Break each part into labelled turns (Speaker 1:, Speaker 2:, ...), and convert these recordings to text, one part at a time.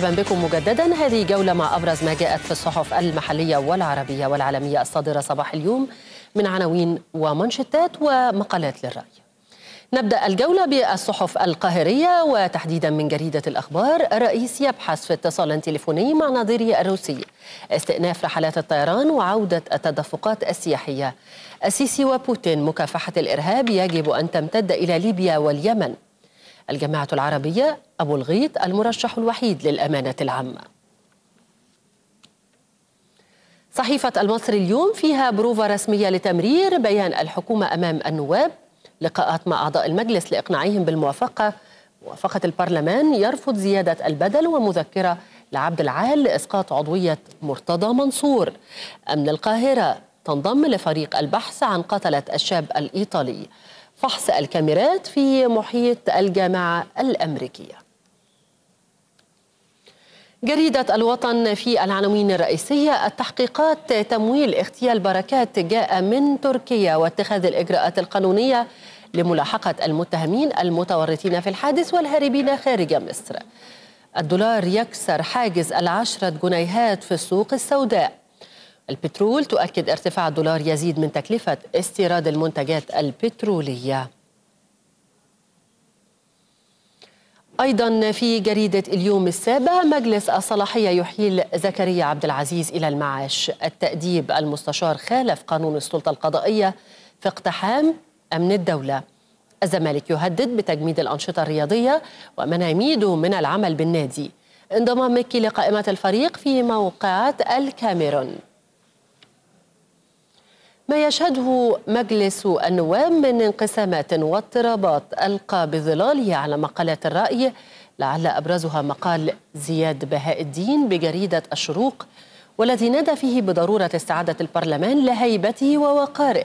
Speaker 1: مرحبا بكم مجددا هذه جولة مع أبرز ما جاءت في الصحف المحلية والعربية والعالمية الصادرة صباح اليوم من عناوين ومنشطات ومقالات للرأي نبدأ الجولة بالصحف القاهرية وتحديدا من جريدة الأخبار الرئيس يبحث في اتصال تليفوني مع نظيره الروسي استئناف رحلات الطيران وعودة التدفقات السياحية السيسي وبوتين مكافحة الإرهاب يجب أن تمتد إلى ليبيا واليمن الجامعة العربية أبو الغيط المرشح الوحيد للأمانة العامة صحيفة المصري اليوم فيها بروفة رسمية لتمرير بيان الحكومة أمام النواب لقاءات مع أعضاء المجلس لإقناعهم بالموافقة موافقة البرلمان يرفض زيادة البدل ومذكرة لعبد العال لإسقاط عضوية مرتضى منصور أمن القاهرة تنضم لفريق البحث عن قتلة الشاب الإيطالي فحص الكاميرات في محيط الجامعة الأمريكية جريدة الوطن في العناوين الرئيسية التحقيقات تمويل اغتيال بركات جاء من تركيا واتخاذ الإجراءات القانونية لملاحقة المتهمين المتورطين في الحادث والهاربين خارج مصر الدولار يكسر حاجز العشرة جنيهات في السوق السوداء البترول تؤكد ارتفاع الدولار يزيد من تكلفة استيراد المنتجات البترولية أيضا في جريدة اليوم السابع مجلس الصلاحية يحيل زكريا عبد العزيز إلى المعاش التأديب المستشار خالف قانون السلطة القضائية في اقتحام أمن الدولة الزمالك يهدد بتجميد الأنشطة الرياضية ومناميده من العمل بالنادي انضمام مكي لقائمة الفريق في موقعة الكاميرون ما يشهده مجلس النواب من انقسامات واضطرابات القى بظلاله على مقالات الراي لعل ابرزها مقال زياد بهاء الدين بجريده الشروق والذي نادى فيه بضروره استعاده البرلمان لهيبته ووقاره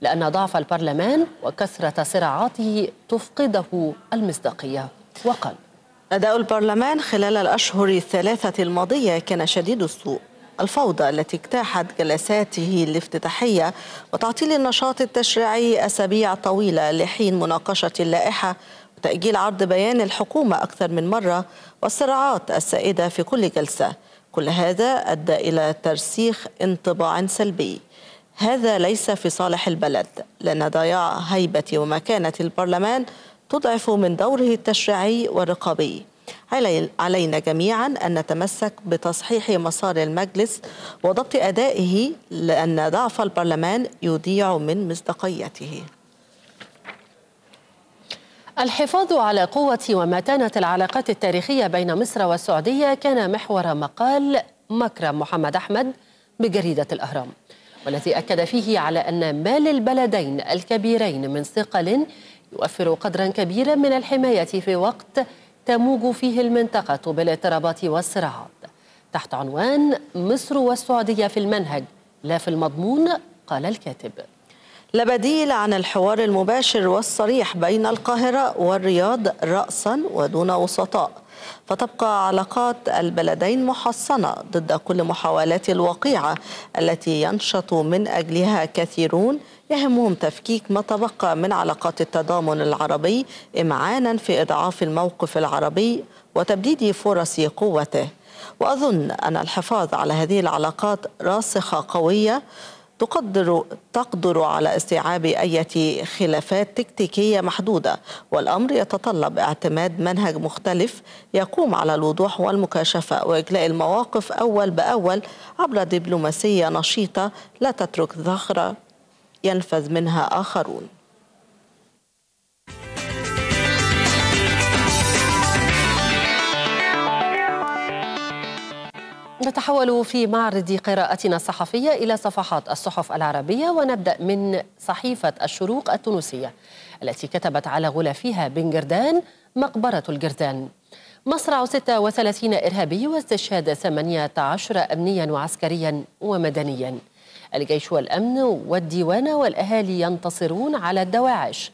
Speaker 1: لان ضعف البرلمان وكثره صراعاته تفقده المصداقيه وقال
Speaker 2: اداء البرلمان خلال الاشهر الثلاثه الماضيه كان شديد السوء الفوضى التي اجتاحت جلساته الافتتاحية وتعطيل النشاط التشريعي أسابيع طويلة لحين مناقشة اللائحة وتأجيل عرض بيان الحكومة أكثر من مرة والصراعات السائدة في كل جلسة كل هذا أدى إلى ترسيخ انطباع سلبي هذا ليس في صالح البلد لأن ضياع هيبة ومكانة البرلمان تضعف من دوره التشريعي والرقابي علينا جميعا أن نتمسك بتصحيح مسار المجلس وضبط أدائه لأن ضعف البرلمان يضيع من مصداقيته
Speaker 1: الحفاظ على قوة ومتانة العلاقات التاريخية بين مصر والسعودية كان محور مقال مكرم محمد أحمد بجريدة الأهرام والذي أكد فيه على أن ما للبلدين الكبيرين من ثقل يوفر قدرا كبيرا من الحماية في وقت تموج فيه المنطقة بالاضطرابات والصراعات تحت عنوان مصر والسعودية في المنهج لا في المضمون قال الكاتب لا بديل عن
Speaker 2: الحوار المباشر والصريح بين القاهرة والرياض رأسا ودون وسطاء فتبقى علاقات البلدين محصنة ضد كل محاولات الوقيعة التي ينشط من أجلها كثيرون يهمهم تفكيك ما تبقى من علاقات التضامن العربي إمعانا في إضعاف الموقف العربي وتبديد فرص قوته وأظن أن الحفاظ على هذه العلاقات راسخة قوية تقدر تقدر على استيعاب أي خلافات تكتيكية محدودة والأمر يتطلب اعتماد منهج مختلف يقوم على الوضوح والمكاشفة وإجلاء المواقف أول بأول عبر دبلوماسية نشيطة لا تترك ذخرة ينفذ منها آخرون
Speaker 1: نتحول في معرض قراءتنا الصحفية إلى صفحات الصحف العربية ونبدأ من صحيفة الشروق التونسية التي كتبت على غلافها بن جردان مقبرة الجردان مصرع 36 إرهابي واستشهاد 18 أمنيا وعسكريا ومدنيا الجيش والأمن والديوان والأهالي ينتصرون على الدواعش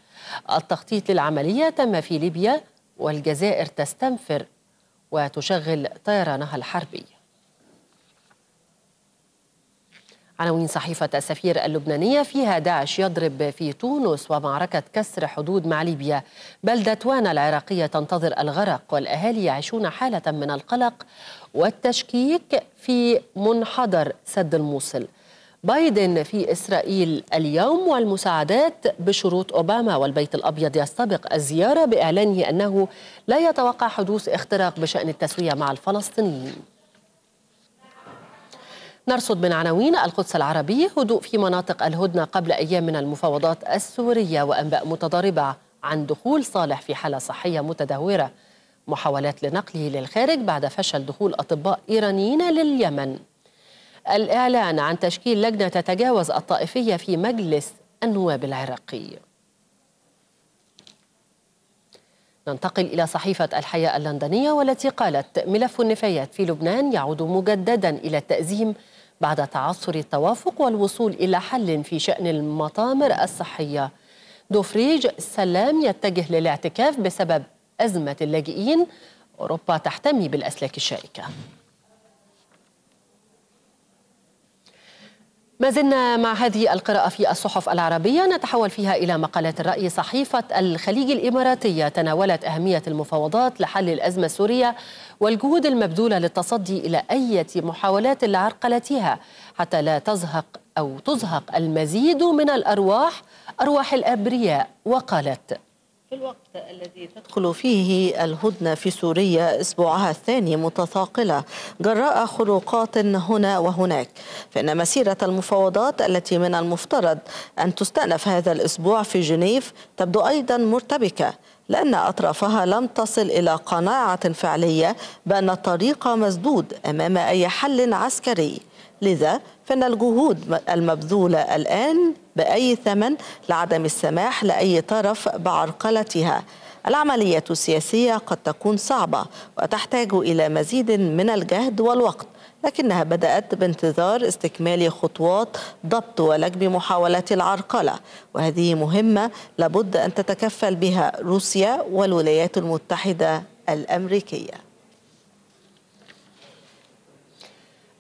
Speaker 1: التخطيط للعملية تم في ليبيا والجزائر تستنفر وتشغل طيرانها الحربي عناوين صحيفة السفير اللبنانية فيها داعش يضرب في تونس ومعركة كسر حدود مع ليبيا بلدة وانا العراقية تنتظر الغرق والأهالي يعيشون حالة من القلق والتشكيك في منحدر سد الموصل بايدن في إسرائيل اليوم والمساعدات بشروط أوباما والبيت الأبيض يستبق الزيارة بإعلانه أنه لا يتوقع حدوث اختراق بشأن التسوية مع الفلسطينيين نرصد من عناوين القدس العربي هدوء في مناطق الهدنة قبل أيام من المفاوضات السورية وأنباء متضاربة عن دخول صالح في حالة صحية متدهورة محاولات لنقله للخارج بعد فشل دخول أطباء إيرانيين لليمن الإعلان عن تشكيل لجنة تتجاوز الطائفية في مجلس النواب العراقي ننتقل إلى صحيفة الحياة اللندنية والتي قالت ملف النفايات في لبنان يعود مجددا إلى التأزيم بعد تعثر التوافق والوصول إلى حل في شأن المطامر الصحية دوفريج سلام يتجه للاعتكاف بسبب أزمة اللاجئين أوروبا تحتمي بالأسلاك الشائكة ما زلنا مع هذه القراءة في الصحف العربية نتحول فيها إلى مقالات الرأي صحيفة الخليج الإماراتية تناولت أهمية المفاوضات لحل الأزمة السورية والجهود المبذولة للتصدي إلى أي محاولات لعرقلتها حتى لا تزهق أو تزهق المزيد من الأرواح أرواح الأبرياء وقالت
Speaker 2: في الوقت الذي
Speaker 1: تدخل فيه الهدنة في
Speaker 2: سوريا أسبوعها الثاني متثاقلة جراء خروقات هنا وهناك فإن مسيرة المفاوضات التي من المفترض أن تستأنف هذا الأسبوع في جنيف تبدو أيضا مرتبكة لأن أطرافها لم تصل إلى قناعة فعلية بأن الطريق مسدود أمام أي حل عسكري لذا فإن الجهود المبذولة الآن بأي ثمن لعدم السماح لأي طرف بعرقلتها العملية السياسية قد تكون صعبة وتحتاج إلى مزيد من الجهد والوقت لكنها بدأت بانتظار استكمال خطوات ضبط ولجم محاولات العرقلة وهذه مهمة لابد أن تتكفل بها روسيا والولايات المتحدة الأمريكية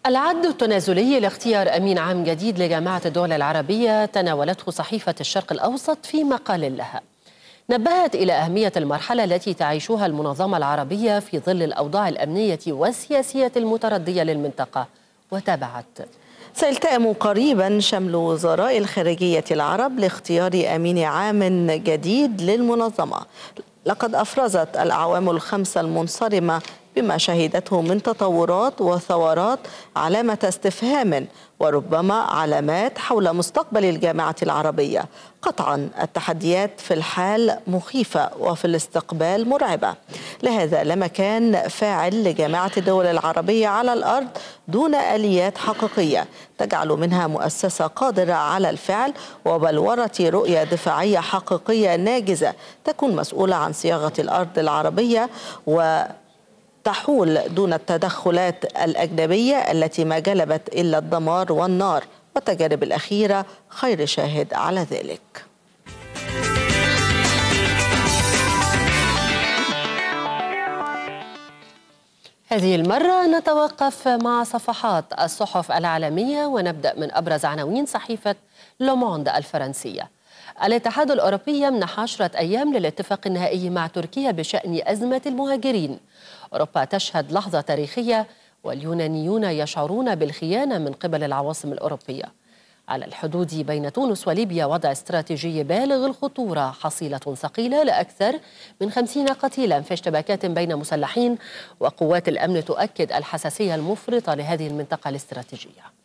Speaker 1: العد التنازلي لاختيار أمين عام جديد لجامعة الدول العربية تناولته صحيفة الشرق الأوسط في مقال لها نبهت إلى أهمية المرحلة التي تعيشها المنظمة العربية في ظل الأوضاع الأمنية والسياسية المتردية للمنطقة وتابعت
Speaker 2: سيلتئم قريبا شمل وزراء الخارجية العرب لاختيار أمين عام جديد للمنظمة لقد أفرزت الأعوام الخمسة المنصرمة بما شهدته من تطورات وثورات علامة استفهام وربما علامات حول مستقبل الجامعة العربية قطعا التحديات في الحال مخيفة وفي الاستقبال مرعبة لهذا لا مكان فاعل لجامعة الدول العربية على الأرض دون آليات حقيقية تجعل منها مؤسسة قادرة على الفعل وبلورة رؤية دفاعية حقيقية ناجزة تكون مسؤولة عن صياغة الأرض العربية و تحول دون التدخلات الأجنبية التي ما جلبت إلا الدمار والنار والتجارب الأخيرة خير شاهد على ذلك
Speaker 1: هذه المرة نتوقف مع صفحات الصحف العالمية ونبدأ من أبرز عناوين صحيفة لوموند الفرنسية الاتحاد الأوروبي يمنح عشرة أيام للاتفاق النهائي مع تركيا بشأن أزمة المهاجرين أوروبا تشهد لحظة تاريخية واليونانيون يشعرون بالخيانة من قبل العواصم الأوروبية على الحدود بين تونس وليبيا وضع استراتيجي بالغ الخطورة حصيلة ثقيلة لأكثر من خمسين قتيلا في اشتباكات بين مسلحين وقوات الأمن تؤكد الحساسية المفرطة لهذه المنطقة الاستراتيجية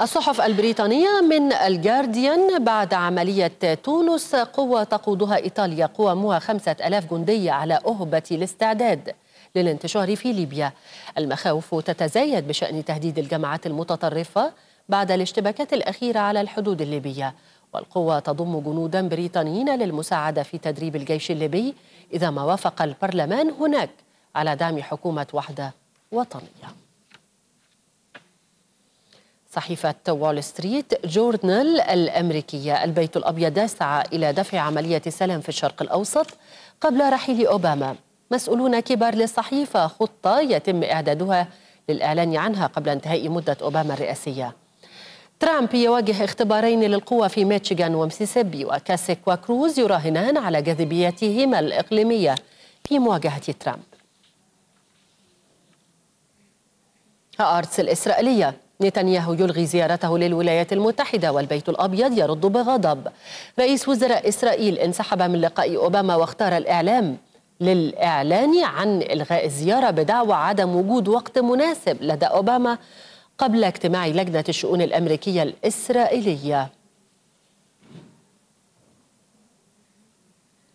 Speaker 1: الصحف البريطانية من الجارديان بعد عملية تونس قوة تقودها إيطاليا قوامها خمسة ألاف جندي على أهبة الاستعداد للانتشار في ليبيا المخاوف تتزايد بشأن تهديد الجماعات المتطرفة بعد الاشتباكات الأخيرة على الحدود الليبية والقوة تضم جنودا بريطانيين للمساعدة في تدريب الجيش الليبي إذا ما وافق البرلمان هناك على دعم حكومة وحدة وطنية صحيفة وول ستريت جورنال الأمريكية البيت الأبيض يسعى إلى دفع عملية سلام في الشرق الأوسط قبل رحيل أوباما مسؤولون كبار للصحيفة خطة يتم إعدادها للإعلان عنها قبل انتهاء مدة أوباما الرئاسية ترامب يواجه اختبارين للقوى في ميتشيغان ومسيسيبي وكاسك وكروز يراهنان على جاذبيتهما الإقليمية في مواجهة ترامب هارتس الإسرائيلية نتنياهو يلغي زيارته للولايات المتحدة والبيت الأبيض يرد بغضب رئيس وزراء إسرائيل انسحب من لقاء أوباما واختار الإعلام للإعلان عن إلغاء الزيارة بدعوى عدم وجود وقت مناسب لدى أوباما قبل اجتماع لجنة الشؤون الأمريكية الإسرائيلية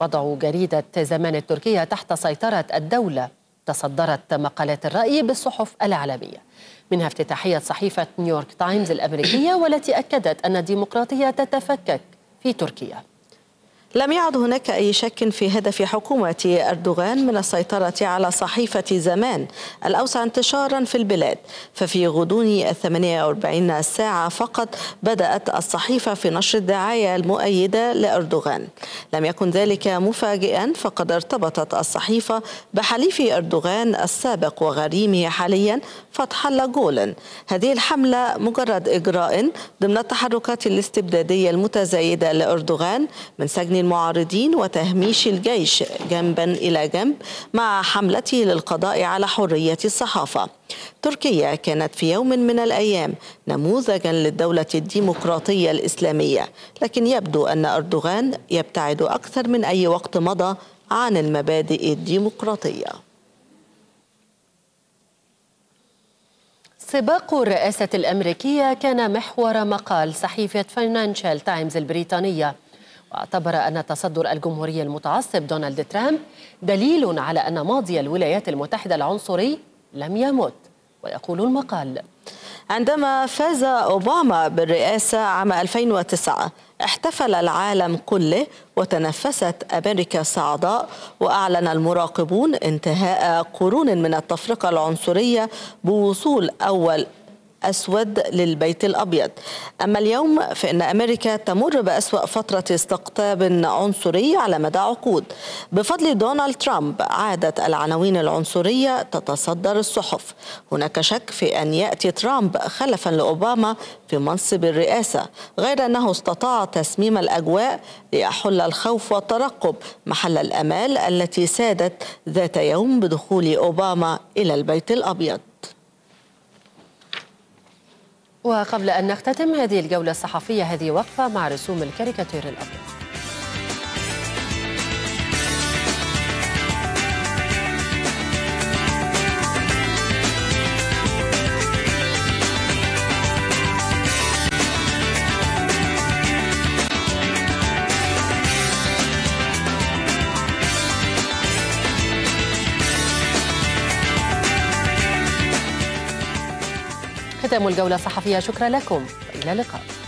Speaker 1: وضع جريدة زمان التركية تحت سيطرة الدولة تصدرت مقالات الرأي بالصحف العالمية منها افتتاحية صحيفة نيويورك تايمز الأمريكية والتي أكدت أن الديمقراطية تتفكك في تركيا لم يعد هناك أي شك في هدف
Speaker 2: حكومة أردوغان من السيطرة على صحيفة زمان الأوسع انتشارا في البلاد ففي غضون 48 ساعة فقط بدأت الصحيفة في نشر الدعاية المؤيدة لأردوغان لم يكن ذلك مفاجئا فقد ارتبطت الصحيفة بحليف أردوغان السابق وغريمه حاليا فتح الله جولن هذه الحملة مجرد إجراء ضمن التحركات الاستبدادية المتزايدة لأردوغان من سجن المعارضين وتهميش الجيش جنبا إلى جنب مع حملته للقضاء على حرية الصحافة تركيا كانت في يوم من الأيام نموذجا للدولة الديمقراطية الإسلامية لكن يبدو أن أردوغان يبتعد أكثر من أي وقت مضى
Speaker 1: عن المبادئ الديمقراطية سباق الرئاسة الأمريكية كان محور مقال صحيفة فاينانشال تايمز البريطانية واعتبر أن تصدر الجمهوري المتعصب دونالد ترامب دليل على أن ماضي الولايات المتحدة العنصري لم يمت ويقول المقال عندما فاز أوباما بالرئاسة عام
Speaker 2: 2009 احتفل العالم كله وتنفست أمريكا صعداء وأعلن المراقبون انتهاء قرون من التفرقة العنصرية بوصول أول أسود للبيت الأبيض أما اليوم فإن أمريكا تمر بأسوأ فترة استقطاب عنصري على مدى عقود بفضل دونالد ترامب عادت العناوين العنصرية تتصدر الصحف هناك شك في أن يأتي ترامب خلفا لأوباما في منصب الرئاسة غير أنه استطاع تسميم الأجواء ليحل الخوف والترقب محل الأمال التي سادت ذات يوم بدخول أوباما إلى البيت الأبيض
Speaker 1: وقبل أن نختتم هذه الجولة الصحفية هذه وقفة مع رسوم الكاريكاتير الأبيض ختام الجولة الصحفية شكرا لكم وإلى اللقاء